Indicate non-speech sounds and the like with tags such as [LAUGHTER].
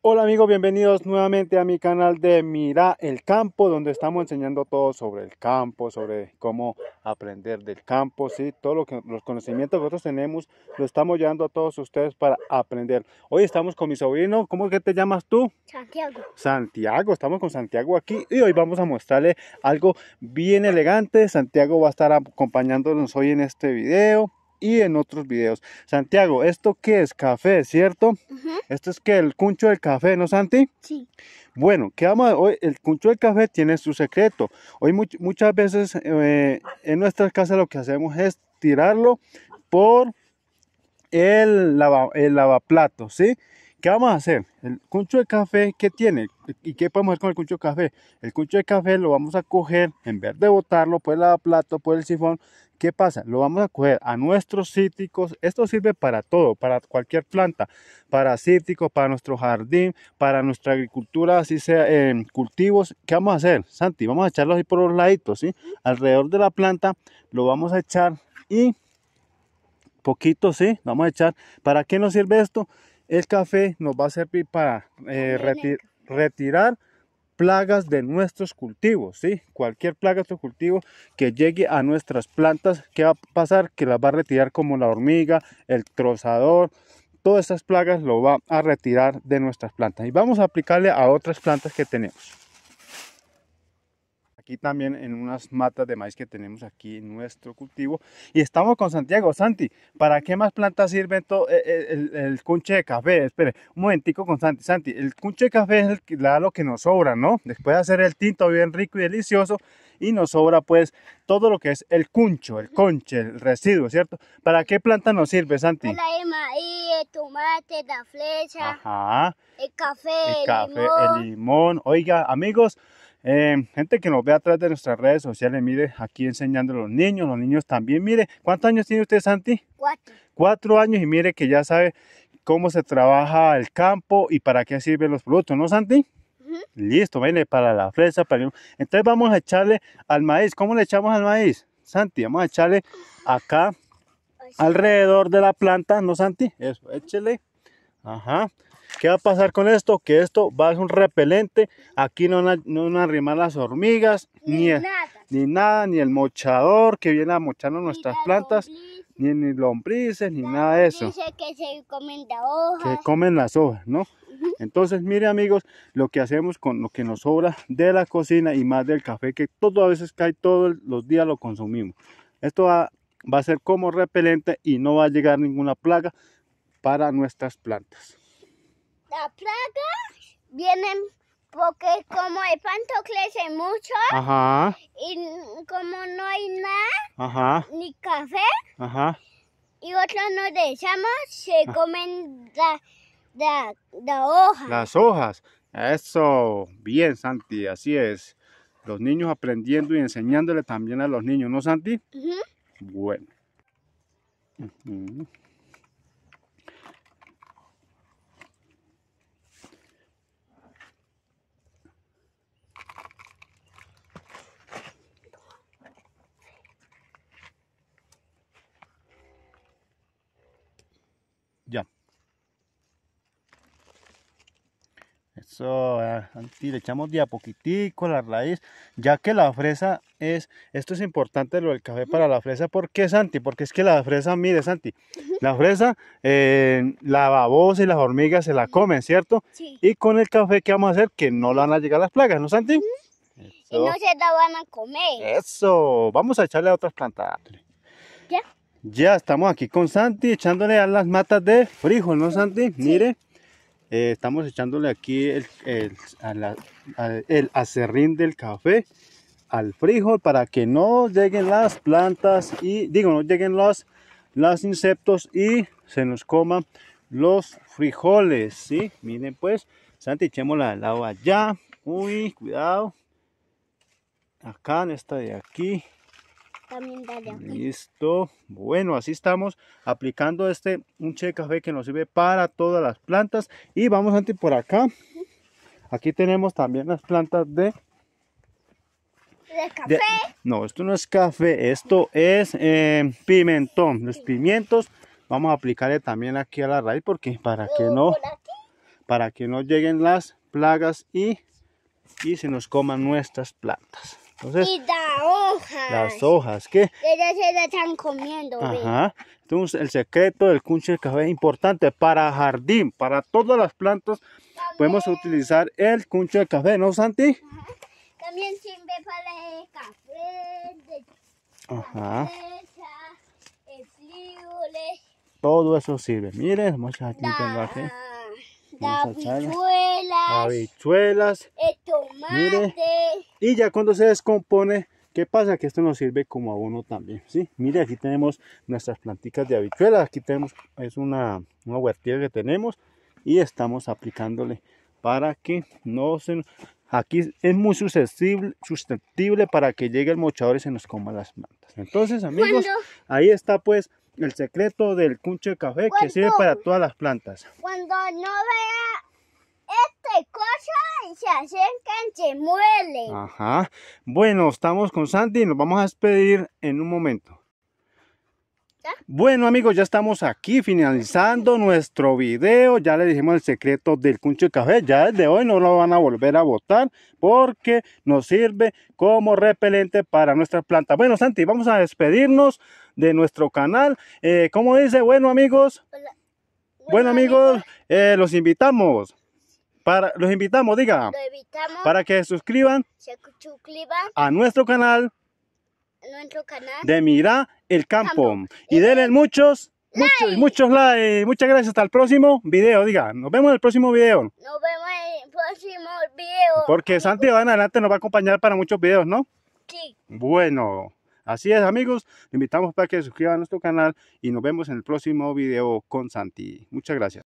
Hola amigos, bienvenidos nuevamente a mi canal de Mira el Campo, donde estamos enseñando todo sobre el campo, sobre cómo aprender del campo, ¿sí? Todo lo que los conocimientos que nosotros tenemos lo estamos llevando a todos ustedes para aprender. Hoy estamos con mi sobrino, ¿cómo que te llamas tú? Santiago. Santiago, estamos con Santiago aquí y hoy vamos a mostrarle algo bien elegante. Santiago va a estar acompañándonos hoy en este video y en otros videos. Santiago, ¿esto qué es? Café, ¿cierto? Esto es que el cuncho del café, ¿no, Santi? Sí. Bueno, que vamos hoy? El cuncho del café tiene su secreto. Hoy muchas veces eh, en nuestra casa lo que hacemos es tirarlo por el, el lavaplato, ¿sí? ¿Qué vamos a hacer? El cuncho de café, ¿qué tiene? ¿Y qué podemos hacer con el cuncho de café? El cuncho de café lo vamos a coger, en vez de botarlo por el plato, por el sifón, ¿qué pasa? Lo vamos a coger a nuestros cítricos. Esto sirve para todo, para cualquier planta, para cítricos, para nuestro jardín, para nuestra agricultura, así sea en cultivos. ¿Qué vamos a hacer, Santi? Vamos a echarlo ahí por los laditos, ¿sí? Alrededor de la planta lo vamos a echar y poquito, ¿sí? Vamos a echar. ¿Para qué nos sirve esto? El café nos va a servir para eh, retirar plagas de nuestros cultivos, ¿sí? Cualquier plaga de nuestro cultivo que llegue a nuestras plantas, ¿qué va a pasar? Que las va a retirar como la hormiga, el trozador, todas estas plagas lo va a retirar de nuestras plantas. Y vamos a aplicarle a otras plantas que tenemos aquí también en unas matas de maíz que tenemos aquí en nuestro cultivo. Y estamos con Santiago. Santi, ¿para qué más plantas sirve el, eh, eh, el, el, cunche de café? Espere, un momentico con Santi. Santi, el cunche de café es el lo que nos sobra, ¿no? Después de hacer el tinto bien rico y delicioso, y nos sobra pues todo lo que es el cuncho, el conche, el residuo, ¿cierto? ¿Para qué planta nos sirve, Santi? Para el maíz, el tomate, la flecha, el café, El limón. Oiga, amigos, eh, gente que nos ve atrás través de nuestras redes sociales, mire, aquí enseñando a los niños, los niños también, mire, ¿cuántos años tiene usted, Santi? Cuatro. Cuatro años y mire que ya sabe cómo se trabaja el campo y para qué sirven los productos, ¿no, Santi? Listo, viene para la fresa, para Entonces vamos a echarle al maíz. ¿Cómo le echamos al maíz? Santi, vamos a echarle acá alrededor de la planta, ¿no, Santi? Eso, échele Ajá. ¿Qué va a pasar con esto? Que esto va a ser un repelente. Aquí no van no van las hormigas, ni, nada. ni, el mochador que viene a mochar nuestras plantas, ni, ni lombrices, ni nada de eso. que se comen las hojas. Que comen las hojas, ¿no? Entonces, mire amigos, lo que hacemos con lo que nos sobra de la cocina y más del café, que todo a veces cae todos los días lo consumimos. Esto va, va a ser como repelente y no va a llegar ninguna plaga para nuestras plantas. Las plagas vienen porque como el panto crece mucho y como no hay nada, ni café, y otros no dejamos, se ah. comen las hojas. Las hojas. Eso, bien Santi, así es. Los niños aprendiendo y enseñándole también a los niños, ¿no Santi? Bueno. Eso, Santi, le echamos de a poquitico la raíz, ya que la fresa es, esto es importante lo del café para la fresa, ¿por qué Santi? Porque es que la fresa, mire Santi, la fresa, eh, la babosa y las hormigas se la comen, ¿cierto? Sí. Y con el café, ¿qué vamos a hacer? Que no le van a llegar las plagas, ¿no Santi? Eso. Y no se la van a comer. Eso, vamos a echarle a otras plantas. ¿Ya? Ya estamos aquí con Santi echándole a las matas de frijol, ¿no Santi? Mire. Eh, estamos echándole aquí el, acerrín del café al frijol para que no lleguen las plantas y digo no lleguen los, los insectos y se nos coman los frijoles ¿sí? miren pues santi echémosla al lado allá uy cuidado acá en esta de aquí Listo. Bueno, así estamos aplicando este un che café que nos sirve para todas las plantas. Y vamos antes por acá. Aquí tenemos también las plantas de... ¿De café? no, esto no es café, esto es eh, pimentón. Los pimientos vamos a aplicarle también aquí a la raíz porque para que no para que no lleguen las plagas y, se nos coman nuestras plantas. Entonces, hojas. Las hojas, ¿qué? Ellas se están comiendo. Entonces, el secreto del cuncho de café es importante para jardín, para todas las plantas. podemos utilizar el cuncho de café, ¿no, Santi? También sirve para el café, el Ajá. el Todo eso sirve. Miren, muchas aquí Las habichuelas, el tomate. y ya cuando se descompone, ¿Qué pasa? Que esto nos sirve como abono también, ¿sí? Mire, aquí tenemos nuestras plantitas de habichuelas. Aquí tenemos, es una, una huertilla que tenemos y estamos aplicándole para que no se... Aquí es muy susceptible, susceptible para que llegue el mochador y se nos coma las plantas. Entonces, amigos, ahí está pues el secreto del cuncho de café que sirve para todas las plantas. Cuando no veas cosas y se acercan, se muelen. Ajá. Bueno, estamos con Santi y nos vamos a despedir en un momento. Bueno amigos, ya estamos aquí finalizando [LAUGHS] nuestro video, ya le dijimos el secreto del cuncho de café, ya desde hoy no lo van a volver a botar porque nos sirve como repelente para nuestra planta Bueno Santi, vamos a despedirnos de nuestro canal, eh, como dice, bueno amigos, bueno, amigos, eh. Eh, los invitamos los invitamos, diga. Para que se suscriban. A nuestro canal. De Mira el Campo. Y, denle muchos. Muchos, muchos likes. Muchas gracias. Hasta el próximo video, diga. Nos vemos en el próximo video. Nos vemos en el próximo video. Porque Santi va adelante nos va a acompañar para muchos videos, ¿no? Sí. Bueno. Así es, amigos. invitamos para que se suscriban a nuestro canal y nos vemos en el próximo video con Santi. Muchas gracias.